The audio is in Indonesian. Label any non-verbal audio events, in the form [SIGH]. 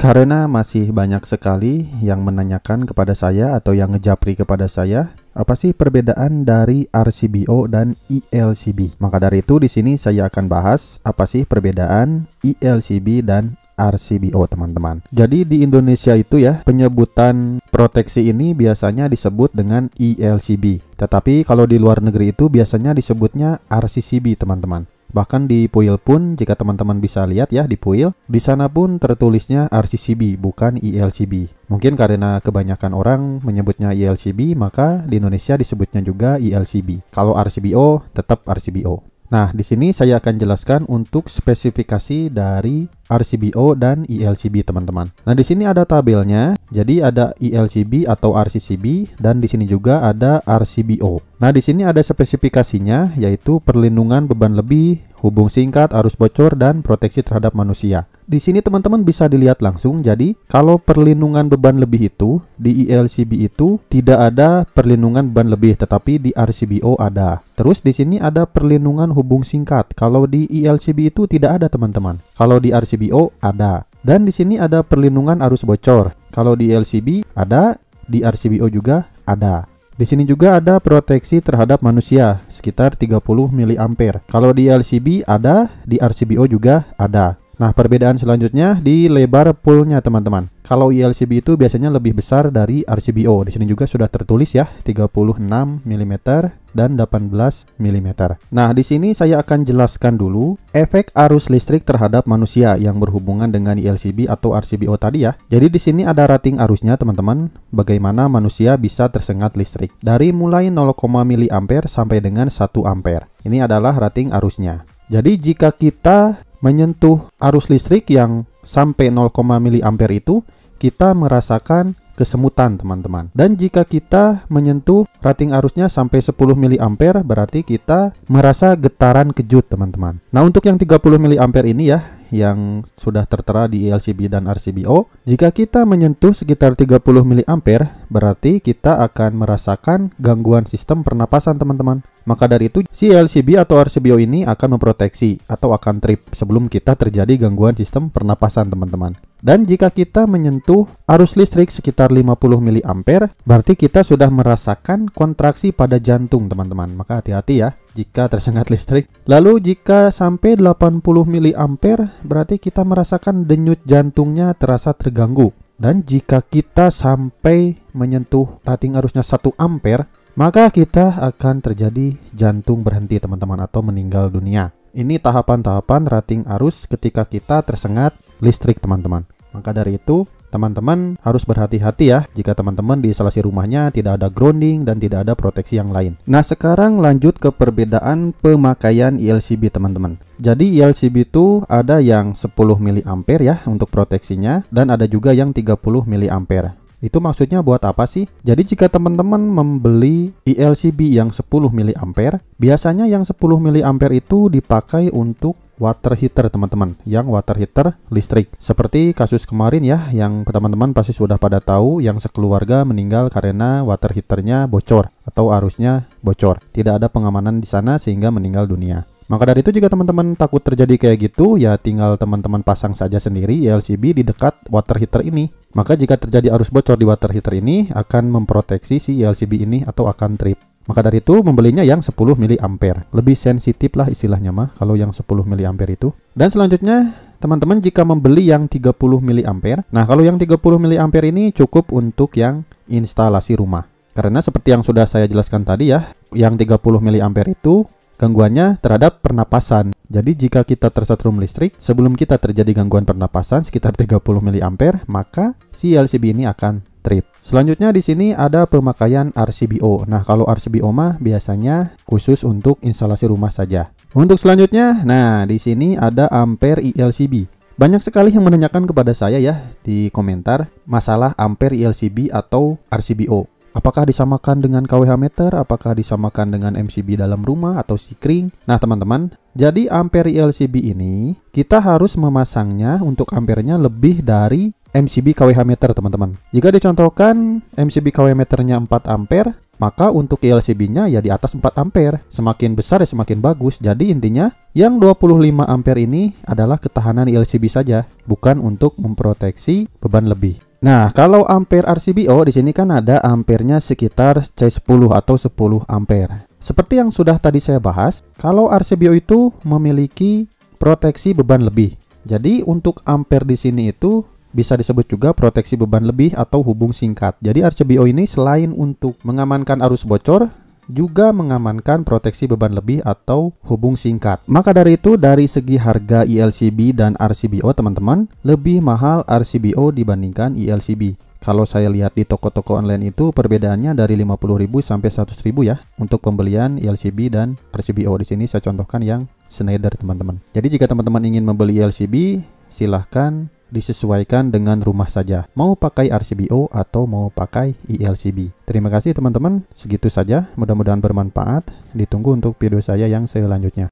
Karena masih banyak sekali yang menanyakan kepada saya atau yang ngejapri kepada saya, apa sih perbedaan dari RCBO dan ELCB? Maka dari itu di sini saya akan bahas apa sih perbedaan ELCB dan RCBO teman-teman. Jadi di Indonesia itu ya penyebutan proteksi ini biasanya disebut dengan ELCB. Tetapi kalau di luar negeri itu biasanya disebutnya RCCB teman-teman. Bahkan di Puil pun jika teman-teman bisa lihat ya di Puil, di sana pun tertulisnya RCCB bukan ELCB. Mungkin karena kebanyakan orang menyebutnya ELCB, maka di Indonesia disebutnya juga ELCB. Kalau RCBO tetap RCBO. Nah, di sini saya akan jelaskan untuk spesifikasi dari RCBO dan ELCB teman-teman. Nah di sini ada tabelnya, jadi ada ELCB atau RCCB dan di sini juga ada RCBO. Nah di sini ada spesifikasinya yaitu perlindungan beban lebih, hubung singkat, arus bocor dan proteksi terhadap manusia. Di sini teman-teman bisa dilihat langsung. Jadi kalau perlindungan beban lebih itu di ELCB itu tidak ada perlindungan beban lebih tetapi di RCBO ada. Terus di sini ada perlindungan hubung singkat. Kalau di ELCB itu tidak ada teman-teman. Kalau di RCB LCBO ada. Dan di sini ada perlindungan arus bocor. Kalau di LCB ada, di RCBO juga ada. Di sini juga ada proteksi terhadap manusia sekitar 30 mA. Kalau di LCB ada, di RCBO juga ada. Nah, perbedaan selanjutnya di lebar poolnya teman-teman. Kalau ILCB e itu biasanya lebih besar dari RCBO. Di sini juga sudah tertulis ya, 36 mm dan 18 mm. Nah, di sini saya akan jelaskan dulu efek arus listrik terhadap manusia yang berhubungan dengan ILCB e atau RCBO tadi ya. Jadi di sini ada rating arusnya teman-teman, bagaimana manusia bisa tersengat listrik dari mulai 0, mA sampai dengan 1 ampere. Ini adalah rating arusnya. Jadi jika kita menyentuh arus listrik yang sampai 0, mA itu kita merasakan kesemutan teman-teman. Dan jika kita menyentuh rating arusnya sampai 10 mA berarti kita merasa getaran kejut teman-teman. Nah untuk yang 30 mA ini ya yang sudah tertera di LCB dan RCBO. Jika kita menyentuh sekitar 30 mA, berarti kita akan merasakan gangguan sistem pernapasan teman-teman. Maka dari itu, si LCB atau RCBO ini akan memproteksi atau akan trip sebelum kita terjadi gangguan sistem pernapasan teman-teman. Dan jika kita menyentuh arus listrik sekitar 50 mA, berarti kita sudah merasakan kontraksi pada jantung, teman-teman. Maka hati-hati ya jika tersengat [LAUGHS] listrik. Lalu jika sampai 80 mA, berarti kita merasakan denyut jantungnya terasa terganggu. Dan jika kita sampai menyentuh rating arusnya 1 ampere, maka kita akan terjadi jantung berhenti, teman-teman, atau meninggal dunia. Ini tahapan-tahapan rating arus ketika kita tersengat listrik teman-teman. Maka dari itu teman-teman harus berhati-hati ya jika teman-teman di instalasi rumahnya tidak ada grounding dan tidak ada proteksi yang lain. Nah sekarang lanjut ke perbedaan pemakaian ILCB e teman-teman. Jadi ILCB e itu ada yang 10 mA ya untuk proteksinya dan ada juga yang 30 mA. Itu maksudnya buat apa sih? Jadi jika teman-teman membeli ILCB e yang 10 mA, biasanya yang 10 mA itu dipakai untuk water heater teman-teman yang water heater listrik seperti kasus kemarin ya yang teman-teman pasti sudah pada tahu yang sekeluarga meninggal karena water heaternya bocor atau arusnya bocor tidak ada pengamanan di sana sehingga meninggal dunia maka dari itu jika teman-teman takut terjadi kayak gitu, ya tinggal teman-teman pasang saja sendiri LCB di dekat water heater ini. Maka jika terjadi arus bocor di water heater ini, akan memproteksi si LCB ini atau akan trip. Maka dari itu membelinya yang 10 mA. Lebih sensitif lah istilahnya mah kalau yang 10 mA itu. Dan selanjutnya teman-teman jika membeli yang 30 mA. Nah, kalau yang 30 mA ini cukup untuk yang instalasi rumah. Karena seperti yang sudah saya jelaskan tadi ya, yang 30 mA itu gangguannya terhadap pernapasan. Jadi jika kita tersetrum listrik, sebelum kita terjadi gangguan pernapasan sekitar 30 mA, maka si LCB ini akan trip. Selanjutnya di sini ada pemakaian RCBO. Nah, kalau RCBO mah biasanya khusus untuk instalasi rumah saja. Untuk selanjutnya, nah di sini ada ampere ILCB. Banyak sekali yang menanyakan kepada saya ya di komentar masalah ampere ILCB atau RCBO. Apakah disamakan dengan KWH meter? Apakah disamakan dengan MCB dalam rumah atau sikring? Nah, teman-teman, jadi ampere ILCB ini kita harus memasangnya untuk ampernya lebih dari MCB KWH meter teman-teman. Jika dicontohkan MCB KWH meternya 4 ampere, maka untuk ilcb e nya ya di atas 4 ampere. Semakin besar ya semakin bagus. Jadi intinya yang 25 ampere ini adalah ketahanan ILCB e saja, bukan untuk memproteksi beban lebih. Nah, kalau ampere RCBO di sini kan ada ampernya sekitar C10 atau 10 ampere. Seperti yang sudah tadi saya bahas, kalau RCBO itu memiliki proteksi beban lebih. Jadi untuk ampere di sini itu bisa disebut juga proteksi beban lebih atau hubung singkat. Jadi RCBO ini selain untuk mengamankan arus bocor, juga mengamankan proteksi beban lebih atau hubung singkat. Maka dari itu dari segi harga ILCB dan RCBO teman-teman, lebih mahal RCBO dibandingkan ILCB. Kalau saya lihat di toko-toko online itu perbedaannya dari 50.000 sampai 100.000 ya untuk pembelian ILCB dan RCBO. Di sini saya contohkan yang Schneider teman-teman. Jadi jika teman-teman ingin membeli ILCB, silahkan disesuaikan dengan rumah saja. Mau pakai RCBO atau mau pakai ELCB. Terima kasih teman-teman, segitu saja. Mudah-mudahan bermanfaat. Ditunggu untuk video saya yang selanjutnya.